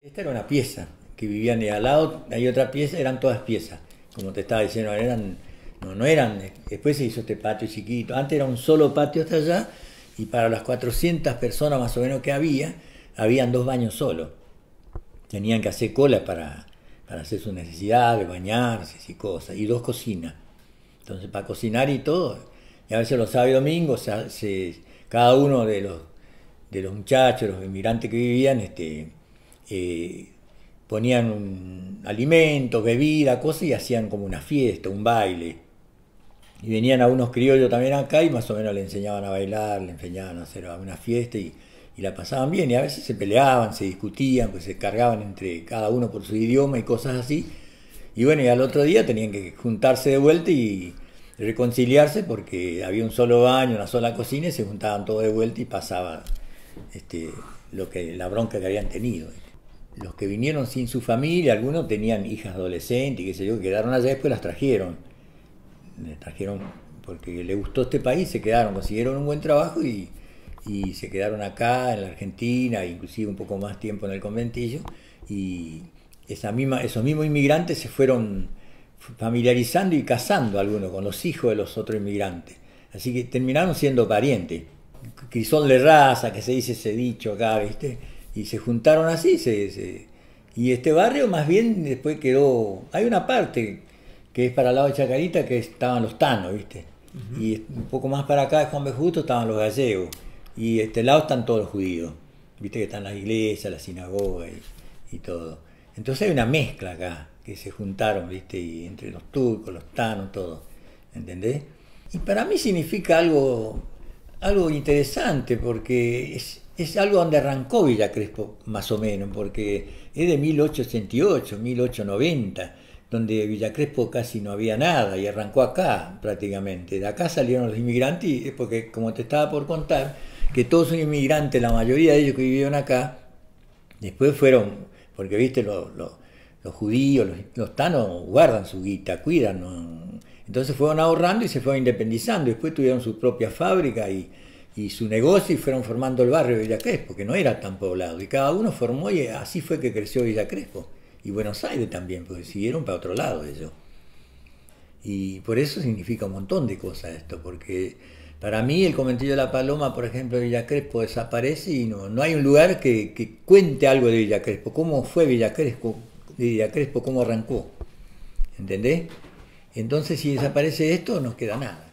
Esta era una pieza que vivían de al lado, hay otra pieza, eran todas piezas, como te estaba diciendo, eran, no, no eran, después se hizo este patio chiquito, antes era un solo patio hasta allá y para las 400 personas más o menos que había, habían dos baños solos. Tenían que hacer cola para, para hacer sus necesidades, bañarse y cosas, y dos cocinas. Entonces para cocinar y todo, y a veces los sábados y domingos cada uno de los, de los muchachos, los inmigrantes que vivían, este, eh, ponían alimentos, alimento, bebida, cosas y hacían como una fiesta, un baile. Y venían algunos unos criollos también acá y más o menos le enseñaban a bailar, le enseñaban a hacer una fiesta y, la pasaban bien. Y a veces se peleaban, se discutían, pues se cargaban entre cada uno por su idioma y cosas así. Y bueno, y al otro día tenían que juntarse de vuelta y reconciliarse porque había un solo baño, una sola cocina y se juntaban todos de vuelta y pasaba este, lo que, la bronca que habían tenido los que vinieron sin su familia, algunos tenían hijas adolescentes, qué sé yo, quedaron allá después las trajeron. Les trajeron porque le gustó este país, se quedaron, consiguieron un buen trabajo y, se quedaron acá en la Argentina, inclusive un poco más tiempo en el conventillo. Y esa misma, esos mismos inmigrantes se fueron familiarizando y casando algunos con los hijos de los otros inmigrantes. Así que terminaron siendo parientes. Crisol de raza, que se dice ese dicho acá, ¿viste? y se juntaron así. y este barrio más bien después quedó, hay una parte que es para el lado de Chacarita que estaban los tanos, ¿viste? Y un poco más para acá de Juan B. Justo estaban los gallegos. Y este lado están todos los judíos. Viste que están las iglesias, las sinagogas y, todo. Entonces hay una mezcla acá, que se juntaron, viste, y entre los turcos, los tanos, todo. ¿Entendés? Y para mí significa algo, algo interesante, porque es, es algo donde arrancó Villa Crespo, más o menos, porque es de 1888, 1890, donde Villa Crespo casi no había nada y arrancó acá prácticamente. De acá salieron los inmigrantes, y, porque como te estaba por contar, que todos son inmigrantes, la mayoría de ellos que vivieron acá, después fueron, porque viste, los, los, judíos, los, tanos guardan su guita, cuidan. Entonces fueron ahorrando y se fueron independizando, después tuvieron su propia fábrica y y su negocio y fueron formando el barrio de Villa Crespo, que no era tan poblado. Y cada uno formó y así fue que creció Villa Crespo. Y Buenos Aires también, porque siguieron para otro lado ellos. Y por eso significa un montón de cosas esto, porque para mí el Comentillo de la Paloma, por ejemplo, de Villa Crespo desaparece y no, no hay un lugar que, cuente algo de Villa Crespo. ¿Cómo fue Villa Crespo? Villa Crespo, ¿cómo arrancó? ¿Entendés? Entonces si desaparece esto, no queda nada.